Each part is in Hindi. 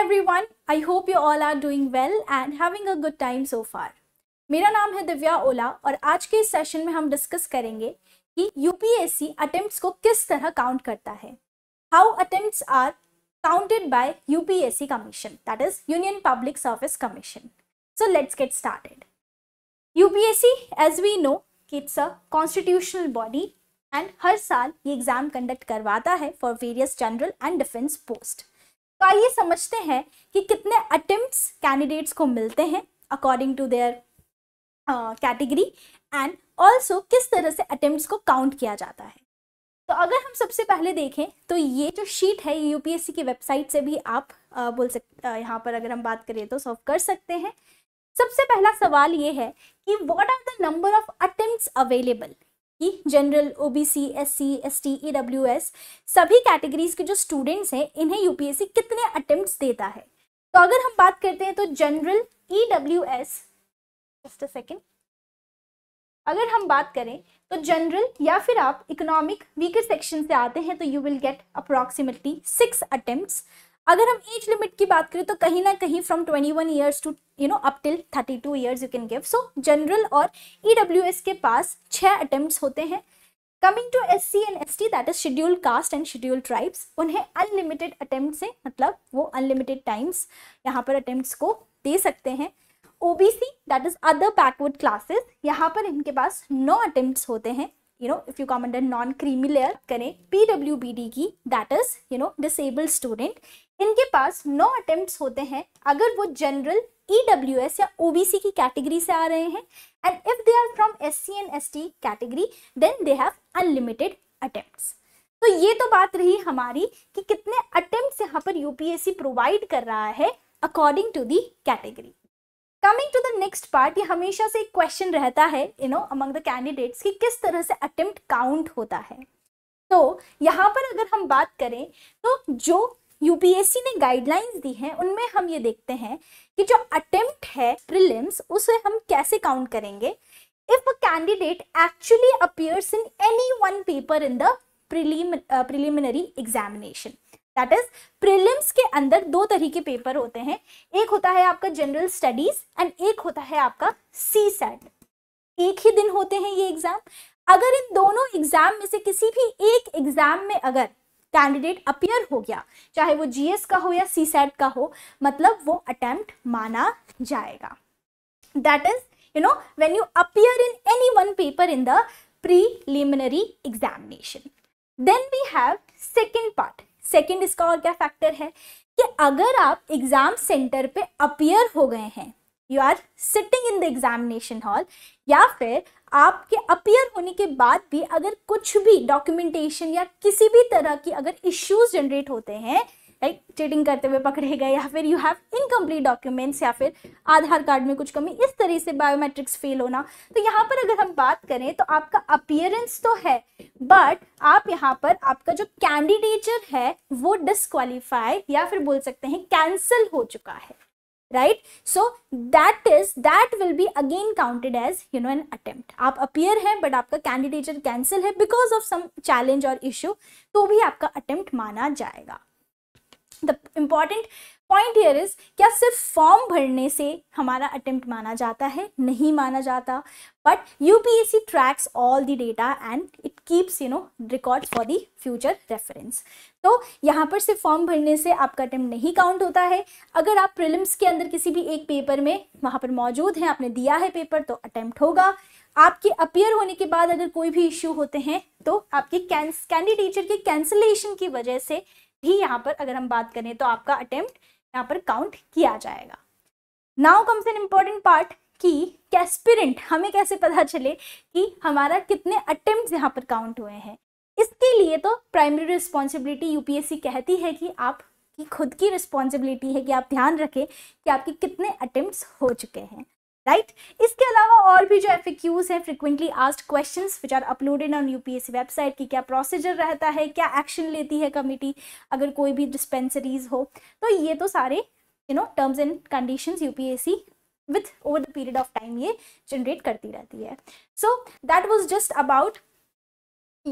Everyone I hope you all are doing well and having a good time so far मेरा नाम है दिव्या ओला और आज के इस सेशन में हम डिस्कस करेंगे कि यूपीएससी अटेम्प्ट्स को किस तरह काउंट करता है how attempts are counted by UPSC commission that is Union Public Service Commission so let's get started UPSC as we know it's a constitutional body and हर साल ये एग्जाम कंडक्ट करवाता है for various general and defence post तो आइए समझते हैं कि कितने अटेम्प्ट्स कैंडिडेट्स को मिलते हैं according to their category and also किस तरह से अटेम्प्ट्स को काउंट किया जाता है तो अगर हम सबसे पहले देखें तो ये जो शीट है यूपीएससी की वेबसाइट से भी आप आ, बोल सकते यहाँ पर अगर हम बात करें तो सॉल्व कर सकते हैं सबसे पहला सवाल ये है कि what are the number of attempts available कि general OBC E W S सभी कैटेगरीज के जो स्टूडेंट्स हैं इन्हें यूपीएससी कितने अटेम्प्ट देता है तो अगर हम बात करते हैं तो जनरल एस जस्ट सेकेंड अगर हम बात करें तो जनरल या फिर आप इकोनॉमिक वीकर सेक्शन से आते हैं तो you will get approximately six attempt अगर हम एज लिमिट की बात करें तो कहीं ना कहीं from 21 one years to you know up till 32 two years you can give so general और ई e के पास छः अटेम्प्ट होते हैं coming to S C and S T that is schedule caste and schedule tribes उन्हें अनलिमिटेड अटेम्प्ट से मतलब वो अनलिमिटेड टाइम्स यहाँ पर अटेम्प्ट को दे सकते हैं O B C that is other backward classes यहाँ पर इनके पास नौ अटेम्प्ट होते हैं if you if you come under करें पी डब्ल्यू करें डी की that is you know disabled student इनके पास नौ अटेम्प्ट होते हैं अगर वो जनरल ईडब्ल्यूएस e या ओबीसी की कैटेगरी से आ रहे हैं and if they are from S C and S T category then they have unlimited attempt तो ये तो बात रही हमारी कि कितने अटेम्प्ट यहाँ पर यूपीएससी प्रोवाइड कर रहा है according to the category coming to the next part ये हमेशा से एक क्वेश्चन रहता है you know among the candidates कि किस तरह से अटेम्प्ट काउंट होता है तो यहाँ पर अगर हम बात करें तो जो यूपीएससी ने गाइडलाइंस दी हैं उनमें हम ये देखते हैं कि जो अटेम्प्ट है प्रिलिम्स उसे हम कैसे काउंट करेंगे if a candidate actually appears in any one paper in the prelim uh, examination that is prelims के अंदर दो तरह के पेपर होते हैं एक होता है आपका जनरल स्टडीज एंड एक होता है आपका सी सेट एक ही दिन होते हैं ये एग्जाम अगर इन दोनों एग्जाम में से किसी भी एक एग्जाम में अगर कैंडिडेट अपियर हो गया चाहे वो जीएस का हो या सी सेट का हो मतलब वो अटेम्प्ट माना जाएगा that is you know when you appear in any one paper in the preliminary examination then we have second part second इसका और क्या फैक्टर है कि अगर आप एग्जाम सेंटर पे अपियर हो गए हैं you are sitting in the examination hall या फिर आपके अपियर होने के बाद भी अगर कुछ भी डॉक्यूमेंटेशन या किसी भी तरह की अगर इश्यूज जनरेट होते हैं लाइक चीटिंग करते हुए पकड़े गए या फिर यू हैव इनकम्प्लीट डॉक्यूमेंट्स या फिर आधार कार्ड में कुछ कमी इस तरह से बायोमेट्रिक्स फेल होना तो यहाँ पर अगर हम बात करें तो आपका अपियरेंस तो है बट आप यहाँ पर आपका जो कैंडिडेचर है वो डिसक्वालीफाई या फिर बोल सकते हैं कैंसिल हो चुका है right so that is that will be again counted as you know an attempt आप appear हैं but आपका candidature cancel है because of some challenge or issue तो भी आपका attempt माना जाएगा the important point here is क्या सिर्फ फॉर्म भरने से हमारा अटेम्प्ट माना जाता है नहीं माना जाता but UPSC tracks all the data and it keeps you know record for the future reference तो यहाँ पर सिर्फ फॉर्म भरने से आपका अटेम्प्ट नहीं काउंट होता है अगर आप प्रिलिम्स के अंदर किसी भी एक पेपर में वहाँ पर मौजूद हैं आपने दिया है पेपर तो अटेम्प्ट होगा आपके अपियर होने के बाद अगर कोई भी इश्यू होते हैं तो आपके कैंडिडेटर के कैंसिलेशन की वजह से भी यहाँ पर अगर हम बात करें तो आपका अटेम्प्ट यहाँ पर काउंट किया जाएगा now comes an important part कि कैस्पिरेंट हमें कैसे पता चले कि हमारा कितने अटेम्प्ट यहाँ पर काउंट हुए हैं इसके लिए तो प्राइमरी रिस्पॉन्सिबिलिटी यूपीएससी कहती है कि आप की खुद की रिस्पॉन्सिबिलिटी है कि आप ध्यान रखें कि आपके कितने अटेम्प्ट हो चुके हैं राइट इसके अलावा और भी जो एफ हैं frequently asked question which are uploaded on UPSC website की क्या प्रोसीजर रहता है क्या एक्शन लेती है कमेटी अगर कोई भी डिस्पेंसरीज हो तो ये तो सारे you know terms and condition UPSC with over the period of time ये जनरेट करती रहती है so that was just about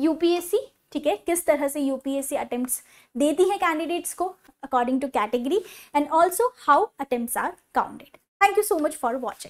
UPSC ठीक है किस तरह से यूपीएससी अटेम्प्ट देती है कैंडिडेट्स को according to category and also how attempt are counted Thank you so much for watching.